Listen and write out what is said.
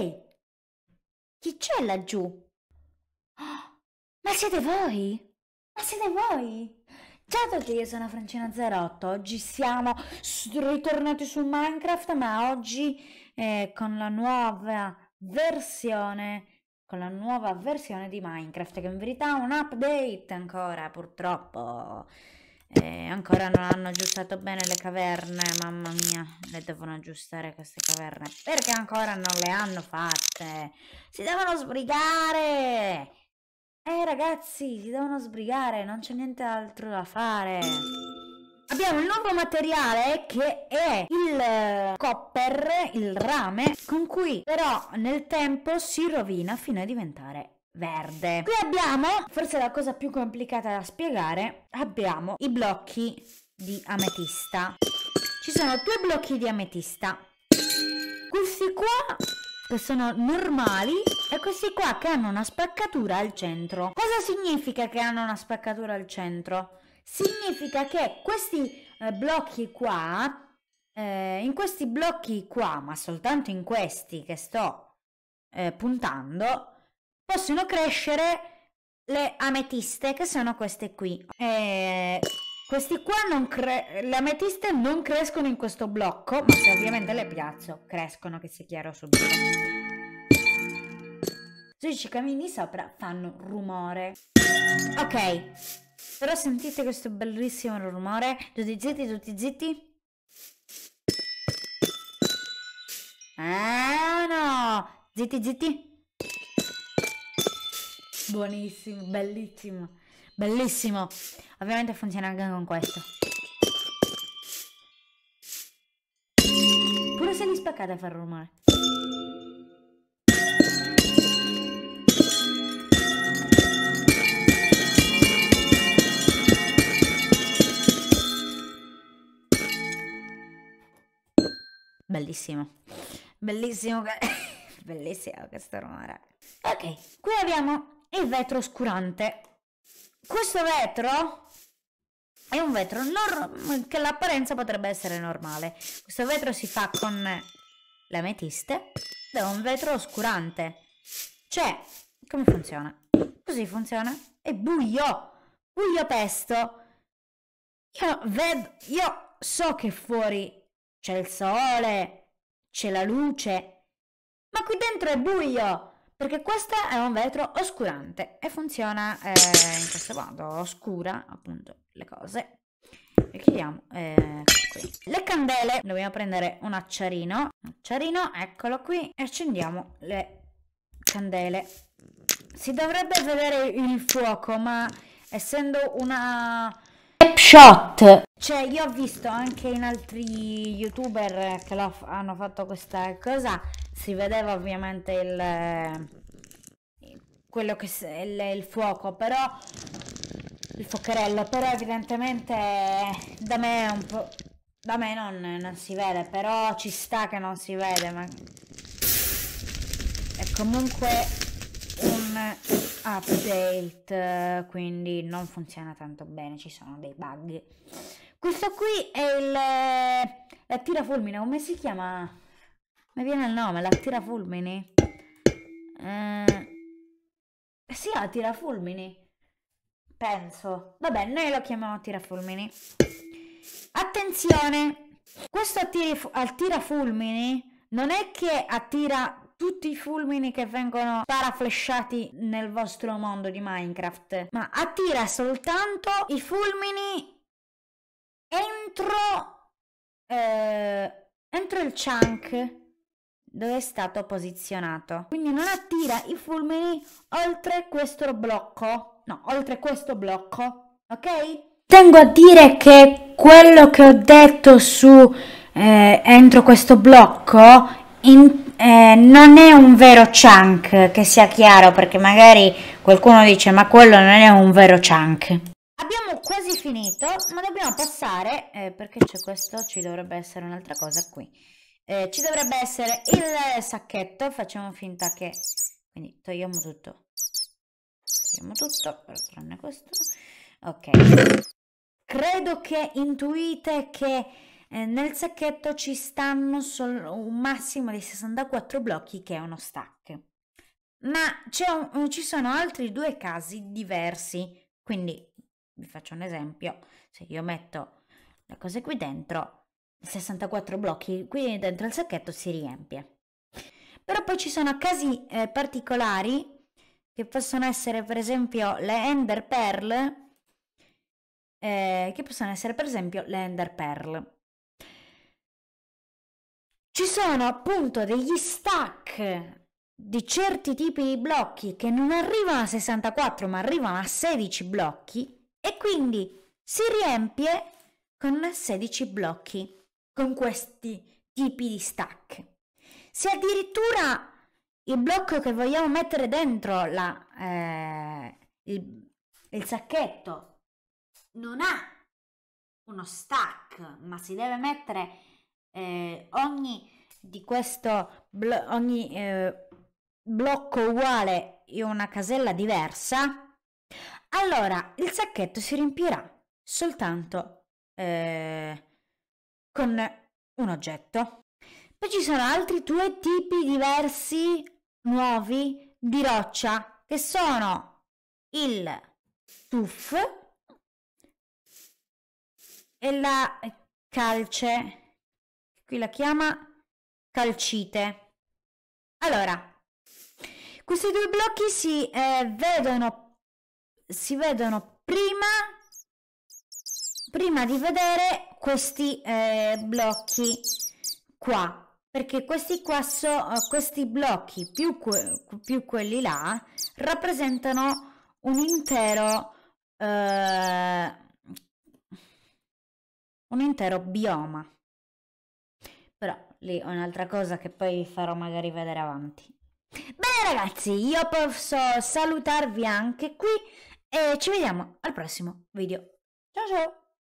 Ehi, chi c'è laggiù? Oh, ma siete voi? Ma siete voi? Ciao a tutti, io sono Francina 08, oggi siamo ritornati su Minecraft, ma oggi eh, con la nuova versione con la nuova versione di Minecraft, che in verità è un update ancora, purtroppo eh, ancora non hanno aggiustato bene le caverne, mamma mia, le devono aggiustare queste caverne, perché ancora non le hanno fatte, si devono sbrigare, eh ragazzi, si devono sbrigare, non c'è nient'altro da fare. Abbiamo il nuovo materiale che è il eh, copper, il rame, con cui però nel tempo si rovina fino a diventare verde. Qui abbiamo, forse la cosa più complicata da spiegare, abbiamo i blocchi di ametista. Ci sono due blocchi di ametista. Questi qua che sono normali e questi qua che hanno una spaccatura al centro. Cosa significa che hanno una spaccatura al centro? Significa che questi eh, blocchi qua, eh, in questi blocchi qua, ma soltanto in questi che sto eh, puntando, possono crescere le ametiste, che sono queste qui. E eh, questi qua non cre- le ametiste non crescono in questo blocco, ma se ovviamente le piazzo, crescono, che sia chiaro subito. Sui cicamini sopra fanno rumore. Ok, però sentite questo bellissimo rumore. Tutti zitti, tutti zitti. Ah no! Zitti, zitti. Buonissimo, bellissimo. Bellissimo. Ovviamente funziona anche con questo. Pure se li spaccate a far rumore. Bellissimo. Bellissimo. Bellissimo questo rumore. Ok, qui abbiamo e il vetro oscurante. Questo vetro è un vetro che l'apparenza potrebbe essere normale. Questo vetro si fa con le ametiste ed è un vetro oscurante. Cioè, come funziona? Così funziona. È buio, buio pesto. Io vedo, io so che fuori c'è il sole, c'è la luce, ma qui dentro è buio perché questo è un vetro oscurante e funziona eh, in questo modo, oscura appunto le cose. E chiudiamo eh, le candele. Dobbiamo prendere un acciarino, un acciarino, eccolo qui, e accendiamo le candele. Si dovrebbe vedere il fuoco, ma essendo una snapshot. Cioè, io ho visto anche in altri youtuber che hanno fatto questa cosa si vedeva ovviamente il, eh, quello che, il, il fuoco, però il focherello, però evidentemente da me è un po'... Da me non, non, si vede, però ci sta che non si vede, ma... È comunque un update, quindi non funziona tanto bene, ci sono dei bug. Questo qui è il... Eh, la tira fulmine, come si chiama? Mi viene il nome, l'attira fulmini. Eh, sì, attira fulmini. Penso. Vabbè, noi lo chiamiamo attira fulmini. Attenzione! Questo attira fulmini non è che attira tutti i fulmini che vengono paraflesciati nel vostro mondo di Minecraft, ma attira soltanto i fulmini entro, eh, entro il chunk dove è stato posizionato. Quindi non attira i fulmini oltre questo blocco, no, oltre questo blocco, ok? Tengo a dire che quello che ho detto su eh, entro questo blocco in, eh, non è un vero chunk, che sia chiaro, perché magari qualcuno dice ma quello non è un vero chunk. Abbiamo quasi finito, ma dobbiamo passare, eh, perché c'è questo, ci dovrebbe essere un'altra cosa qui. Eh, ci dovrebbe essere il sacchetto, facciamo finta che... Quindi togliamo tutto. Togliamo tutto, però tranne questo. Ok. Credo che intuite che eh, nel sacchetto ci stanno solo un massimo di 64 blocchi che è uno stack. Ma un, ci sono altri due casi diversi. Quindi vi faccio un esempio. Se io metto le cose qui dentro, 64 blocchi, quindi dentro il sacchetto si riempie. Però poi ci sono casi eh, particolari che possono essere per esempio le Ender Pearl, eh, che possono essere per esempio le Ender Pearl. Ci sono appunto degli stack di certi tipi di blocchi che non arrivano a 64 ma arrivano a 16 blocchi e quindi si riempie con 16 blocchi con questi tipi di stack. Se addirittura il blocco che vogliamo mettere dentro la, eh, il, il sacchetto non ha uno stack, ma si deve mettere eh, ogni di questo blo ogni eh, blocco uguale in una casella diversa, allora il sacchetto si riempirà soltanto eh, con un oggetto. Poi ci sono altri due tipi diversi, nuovi, di roccia, che sono il tuff e la calce. Qui la chiama calcite. Allora, questi due blocchi si, eh, vedono, si vedono prima prima di vedere questi eh, blocchi qua perché questi qua so, eh, questi blocchi più, que, più quelli là rappresentano un intero eh, un intero bioma però lì è un'altra cosa che poi vi farò magari vedere avanti bene ragazzi io posso salutarvi anche qui e ci vediamo al prossimo video ciao ciao